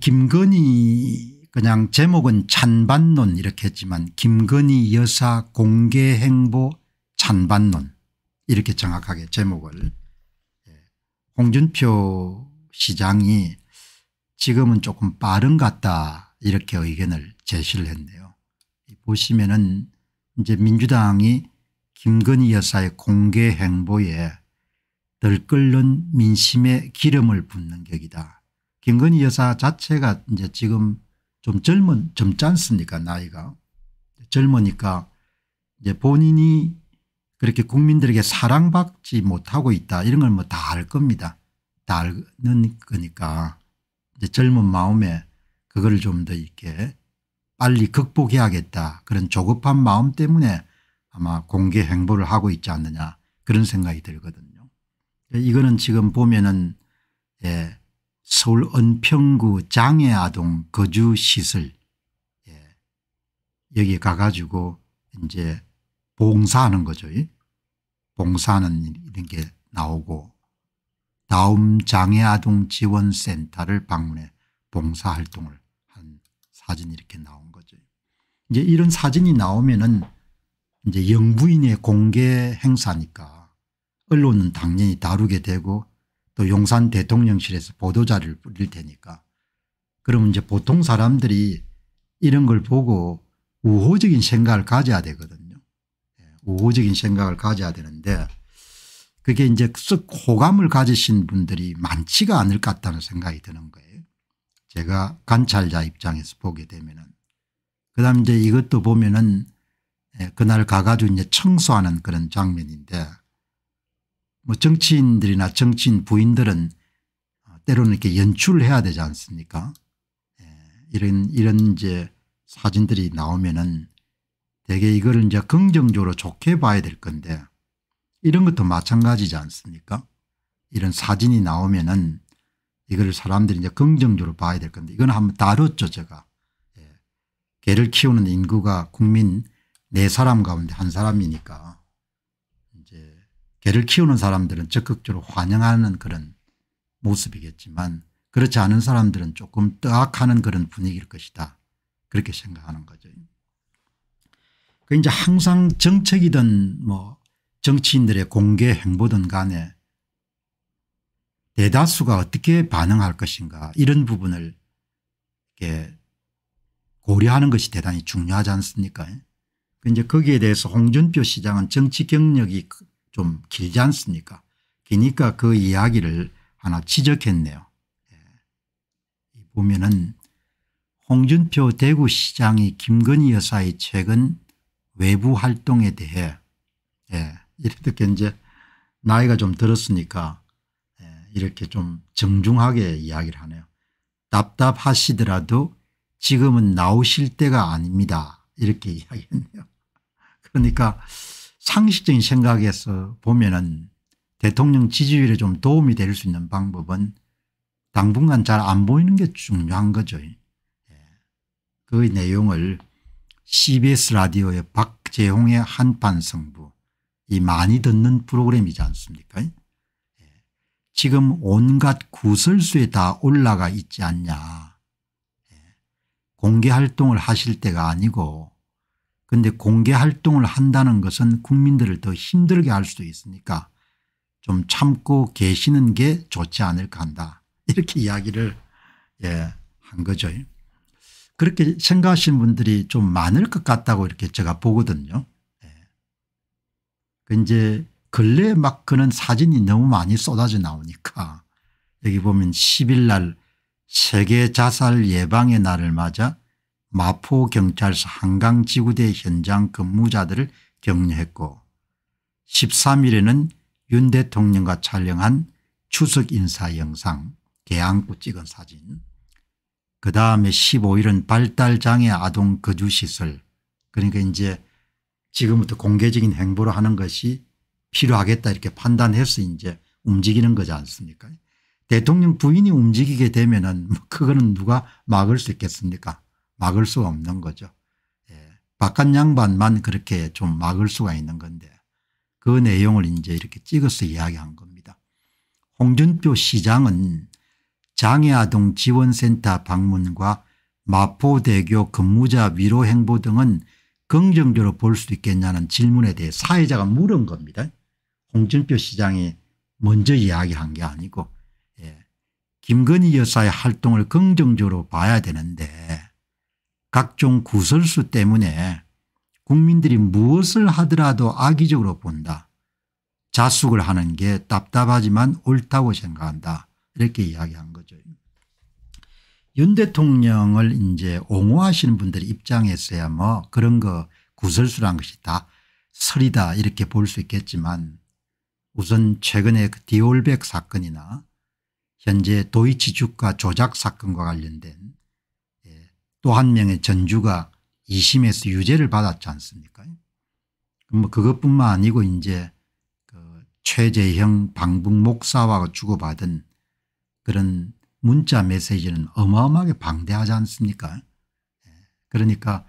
김건희 그냥 제목은 찬반론 이렇게 했지만 김건희 여사 공개 행보 찬반론 이렇게 정확하게 제목을 예. 홍준표 시장이 지금은 조금 빠른 같다 이렇게 의견을 제시를 했네요. 보시면은 이제 민주당이 김건희 여사의 공개 행보에 덜끓는 민심에 기름을 붓는 격이다. 김건희 여사 자체가 이제 지금 좀 젊은 젊지 않습니까 나이가 젊으니까 이제 본인이 그렇게 국민들에게 사랑받지 못하고 있다 이런 걸 뭐 다 알 겁니다. 다 아는 거니까 이제 젊은 마음에 그걸 좀더 있게 빨리 극복해야겠다 그런 조급한 마음 때문에 아마 공개 행보를 하고 있지 않느냐 그런 생각이 들거든요. 이거는 지금 보면은 예, 서울 은평구 장애아동 거주시설 예. 여기 가가지고 이제 봉사하는 거죠. 봉사하는 이런 게 나오고 다음 장애아동 지원센터를 방문해 봉사활동을 한 사진 이렇게 나온 거죠. 이제 이런 사진이 나오면은 이제 영부인의 공개 행사니까 언론은 당연히 다루게 되고 또 용산 대통령실에서 보도자를 뿌릴 테니까 그러면 이제 보통 사람들이 이런 걸 보고 우호적인 생각을 가져야 되거든요. 예, 우호적인 생각을 가져야 되는데 그게 이제 쓱 호감을 가지신 분들이 많지가 않을 것 같다는 생각이 드는 거예요. 제가 관찰자 입장에서 보게 되면은 그다음 이제 이것도 보면은 예, 그날 가가지고 이제 청소하는 그런 장면인데 뭐 정치인들이나 정치인 부인들은 때로는 이렇게 연출을 해야 되지 않습니까 예. 이런 이런 이제 사진들이 나오면은 대개 이걸 이제 긍정적으로 좋게 봐야 될 건데 이런 것도 마찬가지지 않습니까 이런 사진이 나오면은 이걸 사람들이 이제 긍정적으로 봐야 될 건데 이건 한번 다뤘죠 제가 예. 개를 키우는 인구가 국민 네 사람 가운데 한 사람이니까 개를 키우는 사람들은 적극적으로 환영하는 그런 모습이겠지만 그렇지 않은 사람들은 조금 뜨악하는 그런 분위기일 것이다. 그렇게 생각하는 거죠. 그 이제 항상 정책이든 뭐 정치인들의 공개 행보든 간에 대다수가 어떻게 반응할 것인가 이런 부분을 이렇게 고려하는 것이 대단히 중요하지 않습니까? 그 이제 거기에 대해서 홍준표 시장은 정치 경력이 좀 길지 않습니까 기니까 그러니까 그 이야기를 하나 지적했네요. 예. 보면은 홍준표 대구시장이 김건희 여사의 최근 외부 활동에 대해 예. 이렇게 이제 나이가 좀 들었으니까 예. 이렇게 좀 정중하게 이야기를 하네요. 답답하시더라도 지금은 나오실 때가 아닙니다. 이렇게 이야기했네요. 그러니까 상식적인 생각에서 보면은 대통령 지지율에 좀 도움이 될 수 있는 방법은 당분간 잘 안 보이는 게 중요한 거죠. 예. 그 내용을 CBS 라디오의 박재홍의 한판 승부 이 많이 듣는 프로그램이지 않습니까 예. 지금 온갖 구설수에 다 올라가 있지 않냐 예. 공개활동을 하실 때가 아니고 그런데 공개 활동을 한다는 것은 국민들을 더 힘들게 할 수도 있으니까 좀 참고 계시는 게 좋지 않을까 한다. 이렇게 이야기를 예, 한 거죠. 그렇게 생각하시는 분들이 좀 많을 것 같다고 이렇게 제가 보거든요. 예. 그 이제 근래막 그런 사진이 너무 많이 쏟아져 나오니까 여기 보면 10일 날 세계 자살 예방의 날을 맞아 마포경찰서 한강지구대 현장 근무자들을 격려했고 13일에는 윤 대통령과 촬영한 추석 인사 영상 개항구 찍은 사진 그 다음에 15일은 발달장애 아동 거주시설 그러니까 이제 지금부터 공개적인 행보를 하는 것이 필요하겠다 이렇게 판단해서 이제 움직이는 거지 않습니까 대통령 부인이 움직이게 되면 은뭐 그거는 누가 막을 수 있겠습니까 막을 수가 없는 거죠. 예. 바깥 양반만 그렇게 좀 막을 수가 있는 건데 그 내용을 이제 이렇게 찍어서 이야기한 겁니다. 홍준표 시장은 장애아동 지원센터 방문과 마포대교 근무자 위로 행보 등은 긍정적으로 볼 수 있겠냐는 질문에 대해 사회자가 물은 겁니다. 홍준표 시장이 먼저 이야기한 게 아니고 예. 김건희 여사의 활동을 긍정적으로 봐야 되는데 각종 구설수 때문에 국민들이 무엇을 하더라도 악의적으로 본다. 자숙을 하는 게 답답하지만 옳다고 생각한다. 이렇게 이야기한 거죠. 윤 대통령을 이제 옹호하시는 분들 입장에서야 뭐 그런 거 구설수란 것이 다 설이다 이렇게 볼 수 있겠지만 우선 최근에 그 디올백 사건이나 현재 도이치 주가 조작 사건과 관련된 또한 명의 전주가 2심에서 유죄를 받았지 않습니까? 뭐 그것뿐만 아니고 이제 그 최재형 방북 목사와 주고받은 그런 문자 메시지는 어마어마하게 방대하지 않습니까? 예. 그러니까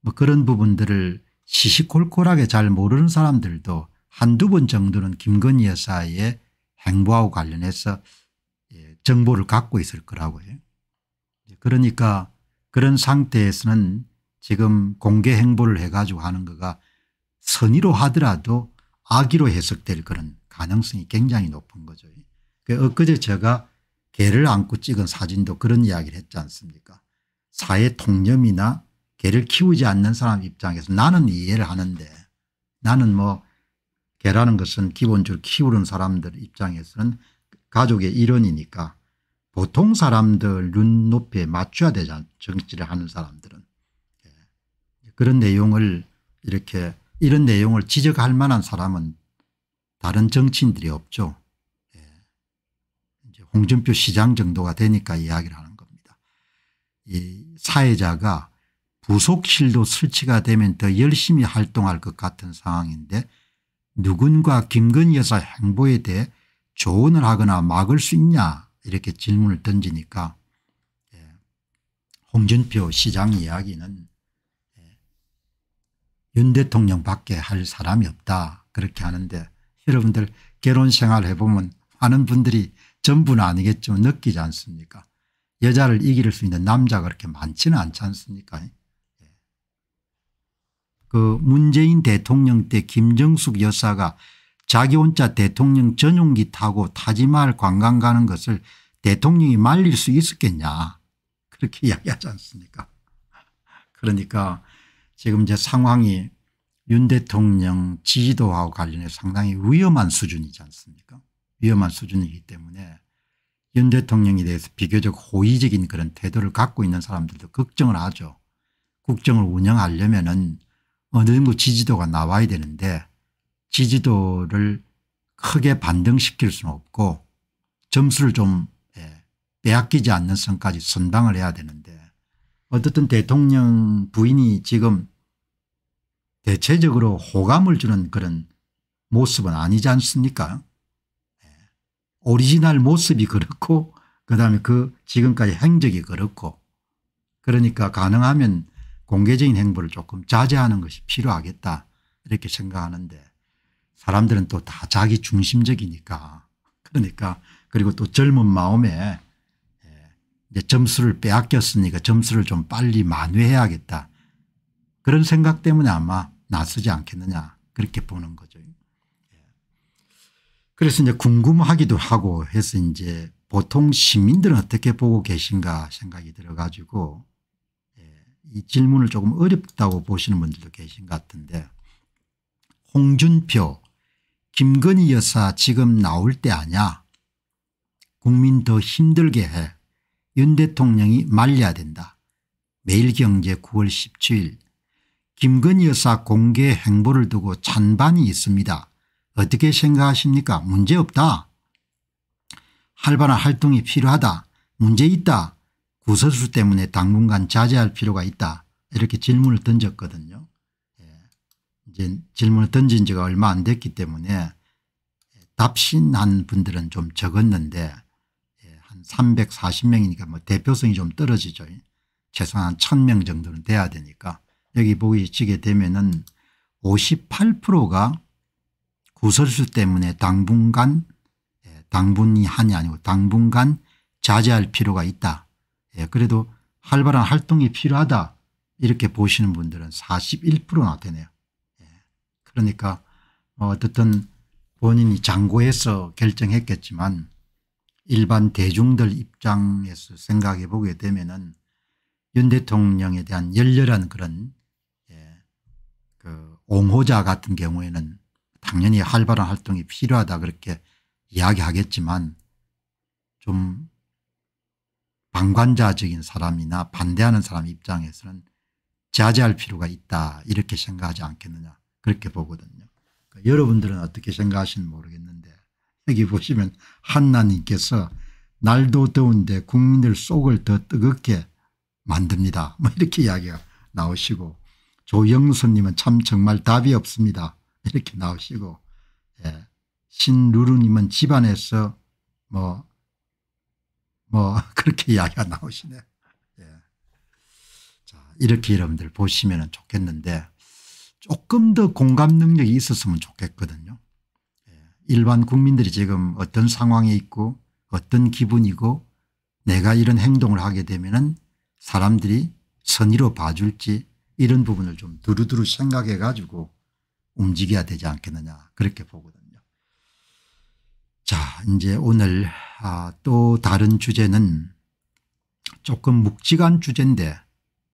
뭐 그런 부분들을 시시콜콜하게 잘 모르는 사람들도 한두 번 정도는 김건희 여사의 행보하고 관련해서 예, 정보를 갖고 있을 거라고요. 그러니까 그런 상태에서는 지금 공개 행보를 해가지고 하는 거가 선의로 하더라도 악의로 해석될 그런 가능성이 굉장히 높은 거죠. 그 엊그제 제가 개를 안고 찍은 사진도 그런 이야기를 했지 않습니까 사회 통념이나 개를 키우지 않는 사람 입장에서 나는 이해를 하는데 나는 뭐 개라는 것은 기본적으로 키우는 사람들 입장에서는 가족의 일원이니까 보통 사람들 눈높이에 맞춰야 되지않요 정치를 하는 사람들은. 예. 그런 내용을 이렇게 이런 내용을 지적할 만한 사람은 다른 정치인들이 없죠. 예. 이제 홍준표 시장 정도가 되니까 이야기를 하는 겁니다. 이 사회자가 부속실도 설치가 되면 더 열심히 활동할 것 같은 상황인데 누군가 김건희 여사 행보에 대해 조언을 하거나 막을 수 있냐 이렇게 질문을 던지니까 예, 홍준표 시장 이야기는 예, 윤 대통령밖에 할 사람이 없다 그렇게 하는데 여러분들 결혼 생활 해보면 하는 분들이 전부는 아니겠지만 느끼지 않습니까 여자를 이길 수 있는 남자가 그렇게 많지는 않지 않습니까 예. 그 문재인 대통령 때 김정숙 여사가 자기 혼자 대통령 전용기 타고 타지말 관광 가는 것을 대통령이 말릴 수 있었겠냐 그렇게 이야기하지 않습니까 그러니까 지금 제 상황이 윤 대통령 지지도하고 관련해서 상당히 위험한 수준이지 않습니까 위험한 수준이기 때문에 윤 대통령에 대해서 비교적 호의적인 그런 태도를 갖고 있는 사람들도 걱정을 하죠. 국정을 운영하려면 은 어느 정도 지지도가 나와야 되는데 지지도를 크게 반등시킬 수는 없고 점수를 좀 예, 빼앗기지 않는 선까지 선방을 해야 되는데 어떻든 대통령 부인이 지금 대체적으로 호감을 주는 그런 모습은 아니지 않습니까 예, 오리지널 모습이 그렇고 그다음에 그 지금까지 행적이 그렇고 그러니까 가능하면 공개적인 행보를 조금 자제하는 것이 필요하겠다 이렇게 생각하는데 사람들은 또 다 자기 중심적이니까 그러니까 그리고 또 젊은 마음에 예, 이제 점수를 빼앗겼으니까 점수를 좀 빨리 만회해야겠다 그런 생각 때문에 아마 나서지 않겠느냐 그렇게 보는 거죠. 예. 그래서 이제 궁금하기도 하고 해서 이제 보통 시민들은 어떻게 보고 계신가 생각이 들어가지고 예, 이 질문을 조금 어렵다고 보시는 분들도 계신 것 같은데 홍준표 김건희 여사 지금 나올 때 아냐 국민 더 힘들게 해윤 대통령이 말려야 된다. 매일경제 9월 17일 김건희 여사 공개 행보를 두고 찬반이 있습니다. 어떻게 생각하십니까 문제없다. 활발한 활동이 필요하다. 문제 있다. 구설수 때문에 당분간 자제할 필요가 있다. 이렇게 질문을 던졌거든요. 이제 질문을 던진 지가 얼마 안 됐기 때문에 답신한 분들은 좀 적었는데 예, 한 340명이니까 뭐 대표성이 좀 떨어지죠. 최소한 1000명 정도는 돼야 되니까 여기 보시게 되면은 58%가 구설수 때문에 당분간 예, 당분이 한이 아니고 당분간 자제할 필요가 있다. 예, 그래도 활발한 활동이 필요하다 이렇게 보시는 분들은 41%나 되네요. 그러니까 어쨌든 본인이 장고에서 결정했겠지만 일반 대중들 입장에서 생각해 보게 되면은 윤 대통령에 대한 열렬한 그런 예, 그 옹호자 같은 경우에는 당연히 활발한 활동이 필요하다 그렇게 이야기하겠지만 좀 방관자적인 사람이나 반대하는 사람 입장에서는 자제할 필요가 있다 이렇게 생각하지 않겠느냐 그렇게 보거든요. 그러니까 여러분들은 어떻게 생각하시는지 모르겠는데 여기 보시면 한나님께서 날도 더운데 국민들 속을 더 뜨겁게 만듭니다. 뭐 이렇게 이야기가 나오시고 조영선님은 참 정말 답이 없습니다. 이렇게 나오시고 예. 신루루님은 집안에서 뭐뭐 뭐 그렇게 이야기가 나오시네. 예. 자 이렇게 여러분들 보시면 좋겠는데 조금 더 공감 능력이 있었으면 좋겠거든요. 예, 일반 국민들이 지금 어떤 상황에 있고 어떤 기분이고 내가 이런 행동을 하게 되면 사람들이 선의로 봐줄지 이런 부분을 좀 두루두루 생각해 가지고 움직여야 되지 않겠느냐 그렇게 보거든요. 자 이제 오늘 아, 또 다른 주제는 조금 묵직한 주제인데